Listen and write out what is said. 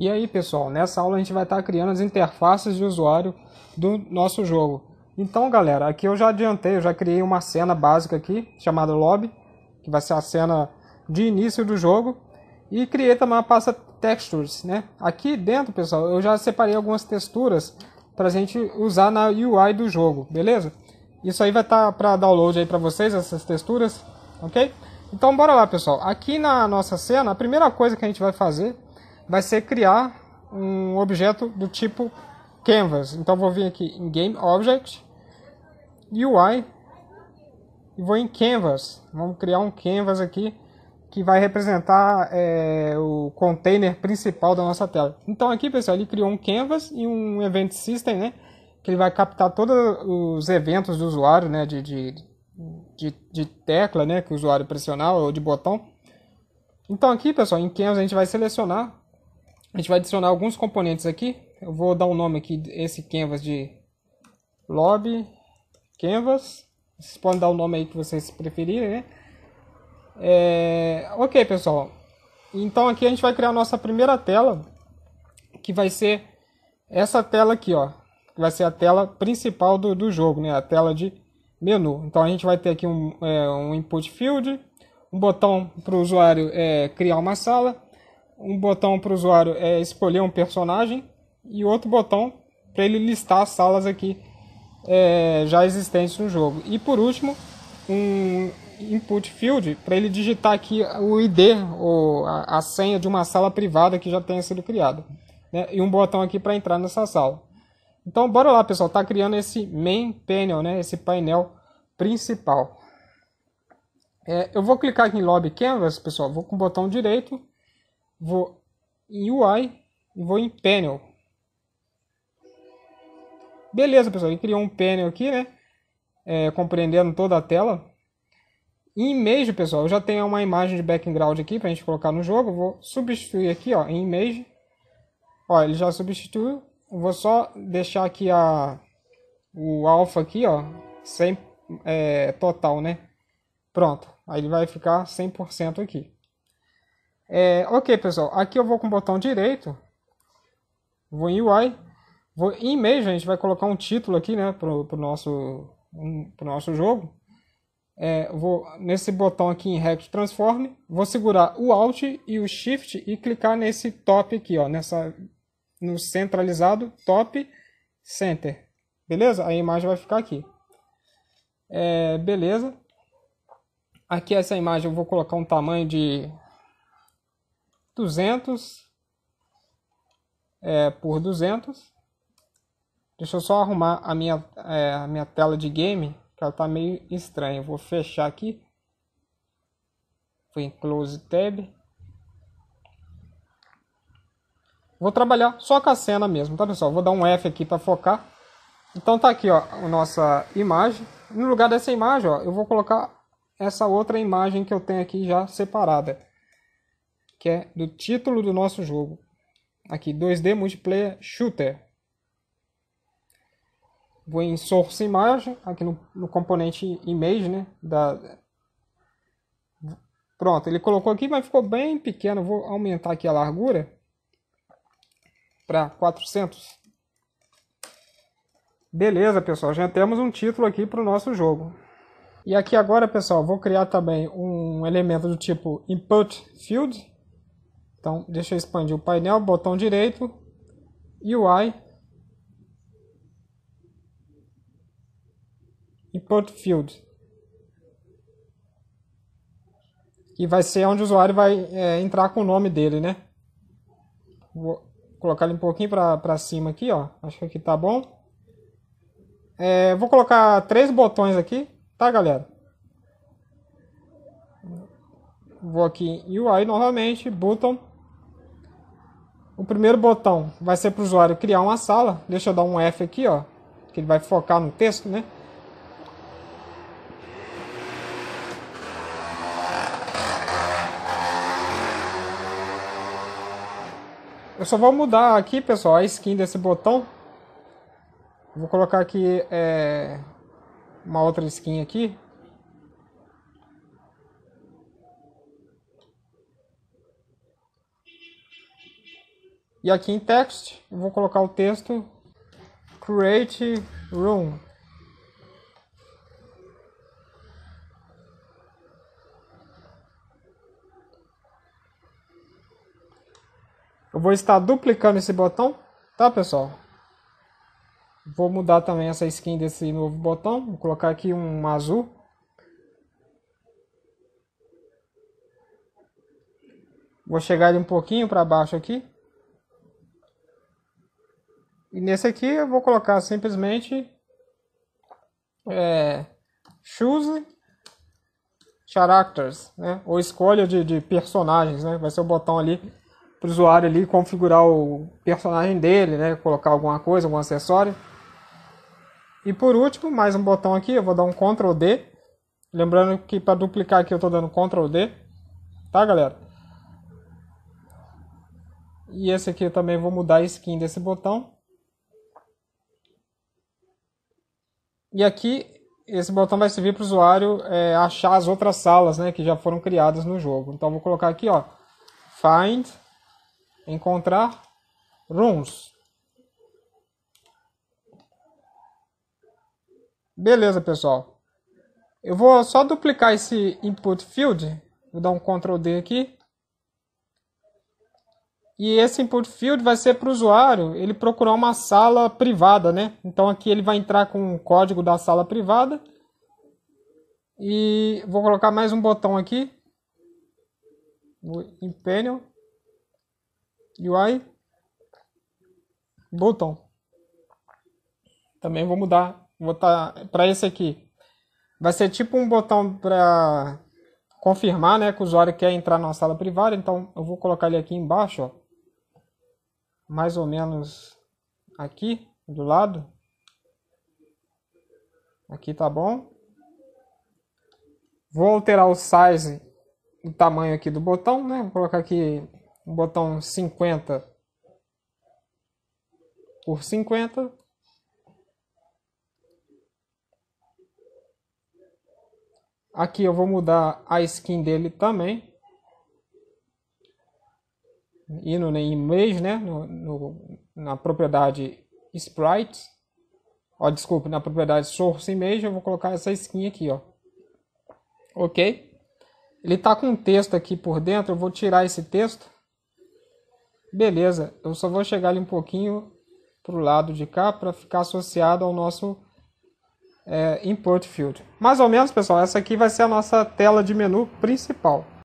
E aí, pessoal, nessa aula a gente vai estar criando as interfaces de usuário do nosso jogo. Então, galera, aqui eu já adiantei, eu já criei uma cena básica aqui, chamada lobby, que vai ser a cena de início do jogo, e criei também a pasta textures, né? Aqui dentro, pessoal, eu já separei algumas texturas para a gente usar na UI do jogo, beleza? Isso aí vai estar para download aí para vocês, essas texturas, ok? Então, bora lá, pessoal. Aqui na nossa cena, a primeira coisa que a gente vai fazer vai ser criar um objeto do tipo canvas. Então vou vir aqui em game object UI e vou em canvas. Vamos criar um canvas aqui que vai representar é, o container principal da nossa tela. Então aqui pessoal ele criou um canvas e um event system, né? Que ele vai captar todos os eventos do usuário, né? De, de, de, de tecla, né? Que o usuário pressionar ou de botão. Então aqui pessoal em canvas a gente vai selecionar a gente vai adicionar alguns componentes aqui. Eu vou dar um nome aqui, esse canvas de lobby canvas. Vocês podem dar o nome aí que vocês preferirem, né? É... Ok, pessoal. Então aqui a gente vai criar a nossa primeira tela, que vai ser essa tela aqui, ó. Que vai ser a tela principal do, do jogo, né? A tela de menu. Então a gente vai ter aqui um, é, um input field, um botão para o usuário é, criar uma sala, um botão para o usuário é escolher um personagem e outro botão para ele listar as salas aqui é, já existentes no jogo. E por último, um input field para ele digitar aqui o ID ou a, a, senha de uma sala privada que já tenha sido criada. Né? E um botão aqui para entrar nessa sala. Então bora lá pessoal, tá criando esse main panel, né? esse painel principal. É, eu vou clicar aqui em Lobby Canvas, pessoal, vou com o botão direito vou em UI e vou em panel. Beleza, pessoal, ele criou um panel aqui, né? É, compreendendo toda a tela. Em image, pessoal, eu já tenho uma imagem de background aqui para a gente colocar no jogo. Vou substituir aqui, ó, em image. Ó, ele já substituiu. vou só deixar aqui a o alpha aqui, ó, sem é, total, né? Pronto. Aí ele vai ficar 100% aqui. É, ok, pessoal. Aqui eu vou com o botão direito. Vou em UI. Vou em e-mail, gente. Vai colocar um título aqui, né? Pro, pro nosso, um, pro nosso jogo. É, vou nesse botão aqui em Rect Transform. Vou segurar o Alt e o Shift e clicar nesse top aqui, ó. Nessa, no centralizado Top Center. Beleza? A imagem vai ficar aqui. É, beleza. Aqui essa imagem eu vou colocar um tamanho de 200 é, por 200. Deixa eu só arrumar a minha, é, a minha tela de game, que ela tá meio estranha. vou fechar aqui. Vou em Close Tab. Vou trabalhar só com a cena mesmo, tá pessoal? Vou dar um F aqui para focar. Então tá aqui, ó, a nossa imagem. No lugar dessa imagem, ó, eu vou colocar essa outra imagem que eu tenho aqui já separada que é do título do nosso jogo. Aqui, 2D Multiplayer Shooter. Vou em Source Imagem, aqui no, no componente Image, né? Da... Pronto, ele colocou aqui, mas ficou bem pequeno. Vou aumentar aqui a largura para 400. Beleza, pessoal, já temos um título aqui para o nosso jogo. E aqui agora, pessoal, vou criar também um elemento do tipo Input Field, então, deixa eu expandir o painel, botão direito, UI Import Field. E vai ser onde o usuário vai é, entrar com o nome dele, né? Vou colocar ele um pouquinho para cima aqui, ó. Acho que aqui tá bom. É, vou colocar três botões aqui, tá, galera? Vou aqui em UI novamente, button. O primeiro botão vai ser para o usuário criar uma sala. Deixa eu dar um F aqui, ó, que ele vai focar no texto, né? Eu só vou mudar aqui, pessoal, a skin desse botão. Vou colocar aqui é, uma outra skin aqui. E aqui em text, eu vou colocar o texto create room. Eu vou estar duplicando esse botão, tá pessoal? Vou mudar também essa skin desse novo botão, vou colocar aqui um azul. Vou chegar ele um pouquinho para baixo aqui. E nesse aqui eu vou colocar simplesmente é, choose characters, né? Ou escolha de, de personagens, né? Vai ser o botão ali para o usuário ali configurar o personagem dele, né? Colocar alguma coisa, algum acessório. E por último, mais um botão aqui, eu vou dar um Ctrl D. Lembrando que para duplicar aqui eu estou dando Ctrl D. Tá, galera? E esse aqui eu também vou mudar a skin desse botão. E aqui esse botão vai servir para o usuário é, achar as outras salas né, que já foram criadas no jogo. Então vou colocar aqui, ó, find, encontrar rooms. Beleza, pessoal. Eu vou só duplicar esse input field, vou dar um Ctrl D aqui, e esse input field vai ser para o usuário ele procurar uma sala privada, né? Então aqui ele vai entrar com o código da sala privada. E vou colocar mais um botão aqui. Em panel. UI. Botão. Também vou mudar. Vou botar tá para esse aqui. Vai ser tipo um botão para confirmar, né, que o usuário quer entrar na sala privada. Então eu vou colocar ele aqui embaixo, ó mais ou menos aqui do lado. Aqui tá bom. Vou alterar o size, o tamanho aqui do botão, né? Vou colocar aqui o um botão 50 por 50. Aqui eu vou mudar a skin dele também e no image, né, no, no, na propriedade sprite, ó, desculpa, na propriedade source image, eu vou colocar essa skin aqui, ó. Ok? Ele tá com texto aqui por dentro, eu vou tirar esse texto. Beleza, eu só vou chegar ele um pouquinho pro lado de cá para ficar associado ao nosso é, import field. Mais ou menos, pessoal, essa aqui vai ser a nossa tela de menu principal.